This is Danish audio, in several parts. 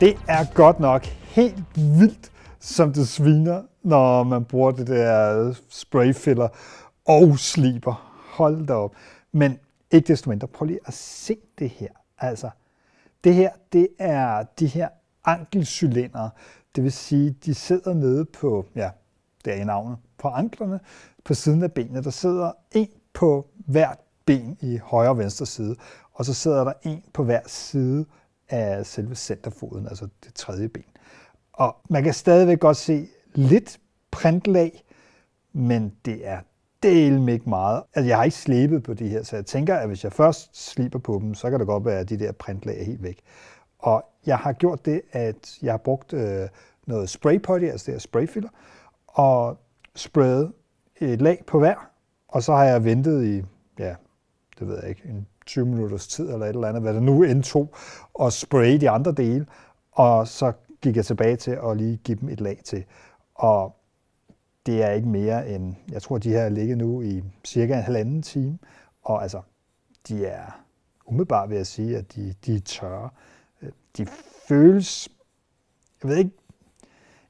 Det er godt nok helt vildt, som det sviner, når man bruger det der sprayfiller og sliber. Hold da op. Men ikke desto mindre, prøv lige at se det her. Altså, det her, det er de her ankelcylindere. Det vil sige, de sidder nede på, ja, det er i navnet, på anklerne, på siden af benene. Der sidder en på hvert ben i højre og venstre side, og så sidder der en på hver side af selve centerfoden, altså det tredje ben. Og man kan stadigvæk godt se lidt printlag, men det er del ikke meget. Altså, jeg har ikke slebet på de her, så jeg tænker, at hvis jeg først sliber på dem, så kan det godt være, at de der printlag er helt væk. Og jeg har gjort det, at jeg har brugt øh, noget spray putty, altså det her sprayfilter, og sprayet et lag på hver, og så har jeg ventet i, ja, det ved jeg ikke, en 20 minutters tid eller et eller andet, hvad det nu end tog, og spraye de andre dele, og så gik jeg tilbage til at lige give dem et lag til. Og det er ikke mere end, jeg tror, de her ligger nu i cirka en halvanden time, og altså, de er umiddelbart ved at sige, at de, de er tørre. De føles, jeg ved ikke,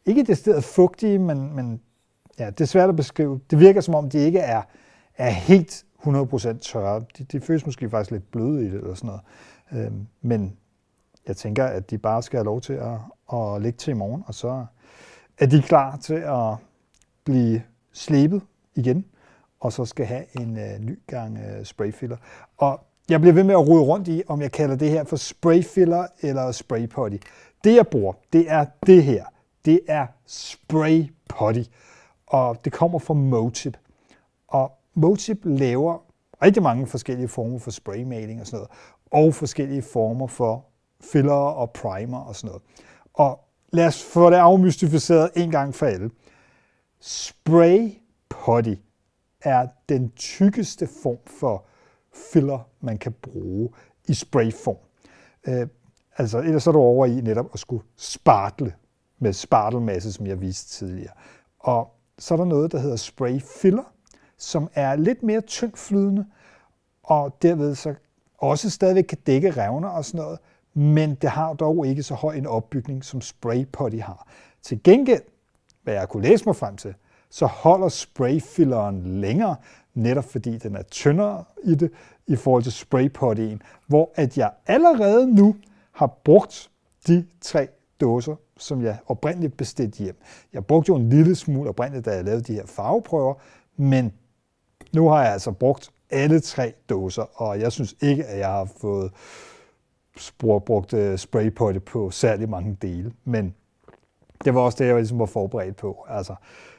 ikke det stedet fugtige, men, men ja, det er svært at beskrive. Det virker som om, de ikke er, er helt 100% tørre. De, de føles måske faktisk lidt bløde i det eller sådan noget. Øhm, men jeg tænker, at de bare skal have lov til at, at ligge til i morgen, og så er de klar til at blive slebet igen, og så skal have en øh, ny gang øh, sprayfiller. Og jeg bliver ved med at rode rundt i, om jeg kalder det her for sprayfiller eller spraypotty. Det jeg bruger, det er det her. Det er spraypotty, og det kommer fra Motip. Motip laver rigtig mange forskellige former for spraymaling og sådan noget, og forskellige former for filler og primer og sådan noget. Og lad os få det afmystificeret en gang for alle. Spray potty er den tykkeste form for filler, man kan bruge i sprayform. Øh, altså, ellers er du over i netop at skulle spartle med spartelmasse, som jeg viste tidligere. Og så er der noget, der hedder spray filler, som er lidt mere tyndflydende, og derved så også stadigvæk kan dække revner og sådan noget, men det har dog ikke så høj en opbygning, som spray putty har. Til gengæld, hvad jeg kunne læse mig frem til, så holder sprayfilleren længere, netop fordi den er tyndere i det, i forhold til spraypottyen, hvor at jeg allerede nu har brugt de tre dåser, som jeg oprindeligt bestilte hjem. Jeg brugte jo en lille smule oprindeligt, da jeg lavede de her farveprøver, men nu har jeg altså brugt alle tre dåser, og jeg synes ikke, at jeg har fået spor, brugt øh, spray på særlig mange dele, men det var også det, jeg ligesom var forberedt på. Altså,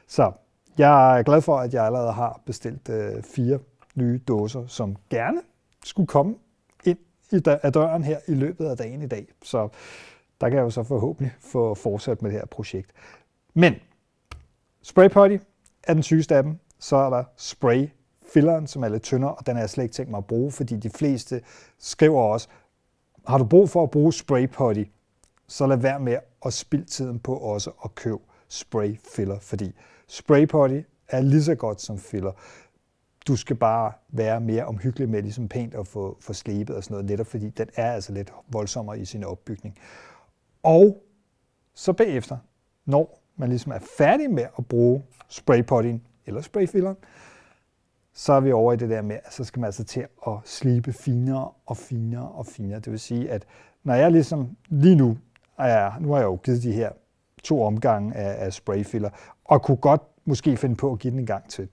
så jeg er glad for, at jeg allerede har bestilt øh, fire nye dåser, som gerne skulle komme ind i dø- af døren her i løbet af dagen i dag. Så der kan jeg jo så forhåbentlig få fortsat med det her projekt. Men spray spraypotty er den sygeste af dem. Så er der spray filleren, som er lidt tyndere, og den har jeg slet ikke tænkt mig at bruge, fordi de fleste skriver også, har du brug for at bruge spray potty, så lad være med at spilde tiden på også at købe spray filler, fordi spray potty er lige så godt som filler. Du skal bare være mere omhyggelig med ligesom pænt at få, få slebet og sådan noget, netop fordi den er altså lidt voldsommere i sin opbygning. Og så bagefter, når man ligesom er færdig med at bruge spray eller spray øh, så er vi over i det der med, at så skal man altså til at slibe finere og finere og finere. Det vil sige, at når jeg ligesom lige nu, er, nu har jeg jo givet de her to omgange af, af sprayfiller, og kunne godt måske finde på at give den en gang til,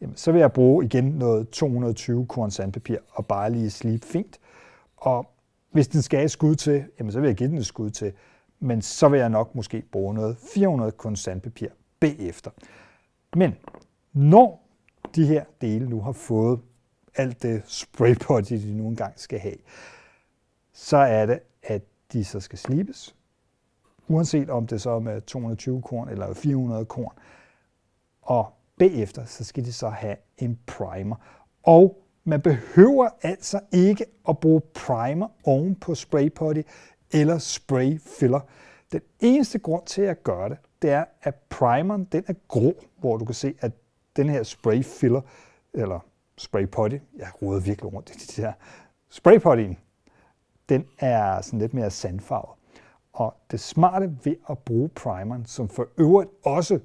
jamen, så vil jeg bruge igen noget 220 korn sandpapir og bare lige slibe fint. Og hvis den skal et skud til, jamen, så vil jeg give den et skud til, men så vil jeg nok måske bruge noget 400 korn sandpapir bagefter. Men når de her dele nu har fået alt det spraypotty, de nu engang skal have, så er det, at de så skal slibes, uanset om det så er med 220 korn eller 400 korn. Og bagefter, så skal de så have en primer. Og man behøver altså ikke at bruge primer oven på spraypotty eller sprayfiller. Den eneste grund til at gøre det, det er, at primeren den er grå, hvor du kan se, at den her spray filler, eller spray potty, jeg roder virkelig rundt i det her, spray pottyen, den er sådan lidt mere sandfarvet. Og det smarte ved at bruge primeren, som for øvrigt også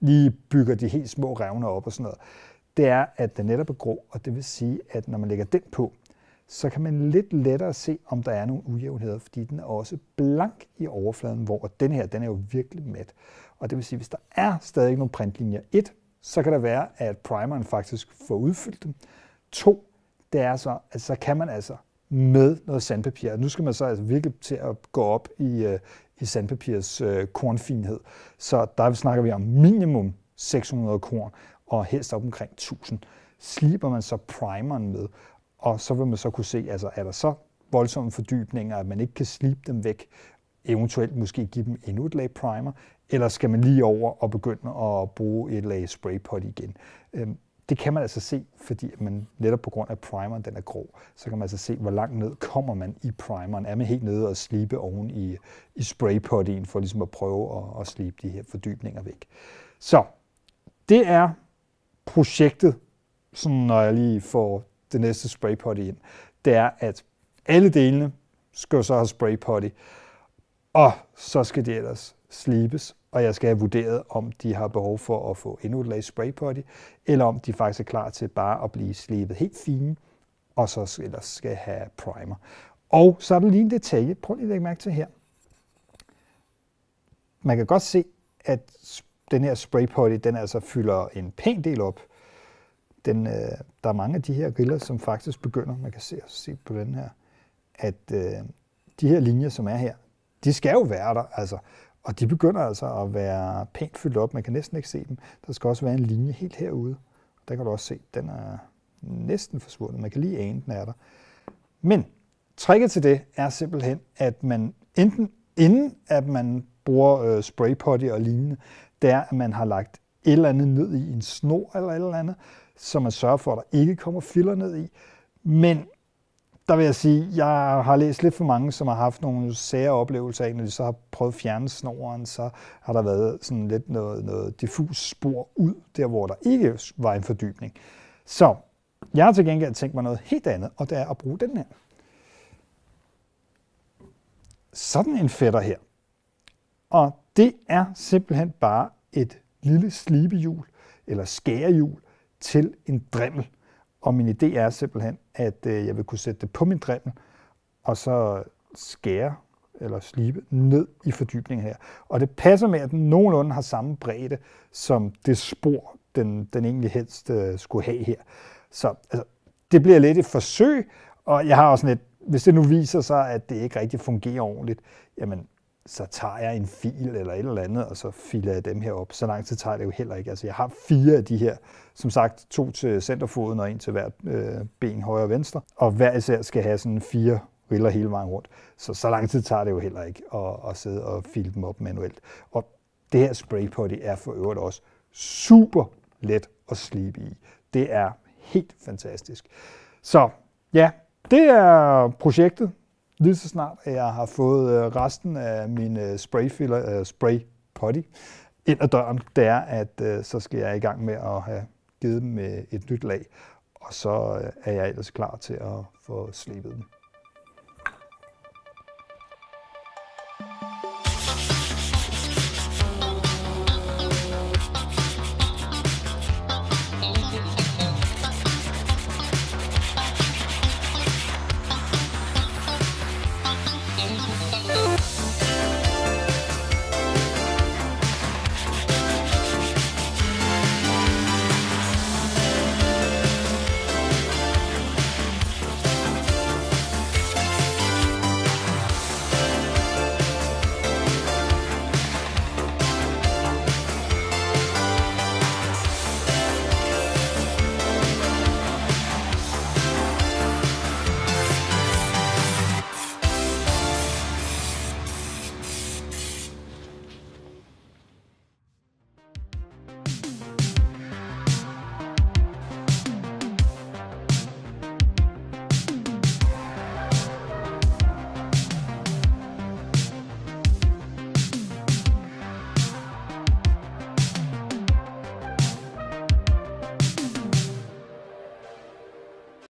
lige bygger de helt små revner op og sådan noget, det er, at den netop er grå, og det vil sige, at når man lægger den på, så kan man lidt lettere se, om der er nogle ujævnheder, fordi den er også blank i overfladen, hvor den her, den er jo virkelig mat. Og det vil sige, at hvis der er stadig nogle printlinjer et, så kan det være, at primeren faktisk får udfyldt dem. To, det er så, at altså, så kan man altså med noget sandpapir. Nu skal man så altså virkelig til at gå op i, øh, i sandpapirs øh, kornfinhed. Så der snakker vi om minimum 600 korn, og helst op omkring 1000. Sliber man så primeren med, og så vil man så kunne se, altså er der så voldsomme fordybninger, at man ikke kan slibe dem væk, eventuelt måske give dem endnu et lag primer, eller skal man lige over og begynde at bruge et lag spraypot igen? Øhm, det kan man altså se, fordi man netop på grund af primeren den er grå, så kan man altså se, hvor langt ned kommer man i primeren. Er man helt nede og slibe oven i, i spraypottien for ligesom at prøve at, at slibe de her fordybninger væk. Så det er projektet, sådan når jeg lige får det næste spraypotty ind, det er, at alle delene skal så have spraypotty. Og så skal de ellers slibes, og jeg skal have vurderet, om de har behov for at få endnu et lag spray på det, eller om de faktisk er klar til bare at blive slebet helt fine, og så ellers skal have primer. Og så er der lige en detalje, prøv lige at lægge mærke til her. Man kan godt se, at den her spray potty, den altså fylder en pæn del op. Den, øh, der er mange af de her griller, som faktisk begynder, man kan se, se på den her, at øh, de her linjer, som er her, de skal jo være der, altså. Og de begynder altså at være pænt fyldt op. Man kan næsten ikke se dem. Der skal også være en linje helt herude. Der kan du også se, den er næsten forsvundet. Man kan lige ane, den er der. Men tricket til det er simpelthen, at man enten inden at man bruger øh, spraypotty og lignende, der er, at man har lagt et eller andet ned i en snor eller et eller andet, så man sørger for, at der ikke kommer filler ned i. Men der vil jeg sige, jeg har læst lidt for mange, som har haft nogle sære oplevelser af, når de så har prøvet at fjerne snoren, så har der været sådan lidt noget, noget diffus spor ud, der hvor der ikke var en fordybning. Så jeg har til gengæld tænkt mig noget helt andet, og det er at bruge den her. Sådan en fætter her. Og det er simpelthen bare et lille slibehjul eller skærehjul til en dremmel. Og min idé er simpelthen, at øh, jeg vil kunne sætte det på min dremmel, og så skære eller slibe ned i fordybningen her. Og det passer med, at den nogenlunde har samme bredde som det spor, den, den egentlig helst øh, skulle have her. Så altså, det bliver lidt et forsøg, og jeg har også et, hvis det nu viser sig, at det ikke rigtig fungerer ordentligt, jamen så tager jeg en fil eller et eller andet, og så filer jeg dem her op. Så lang tid tager det jo heller ikke. Altså, jeg har fire af de her, som sagt, to til centerfoden og en til hvert øh, ben, højre og venstre. Og hver især skal have sådan fire riller hele vejen rundt. Så så lang tid tager det jo heller ikke at, at sidde og file dem op manuelt. Og det her spraypotty er for øvrigt også super let at slibe i. Det er helt fantastisk. Så ja, det er projektet. Lige så snart jeg har fået øh, resten af min øh, sprayfiller, uh, spray potty ind ad døren, det er, at uh, så skal jeg i gang med at have givet dem et nyt lag, og så er jeg ellers klar til at få slebet dem.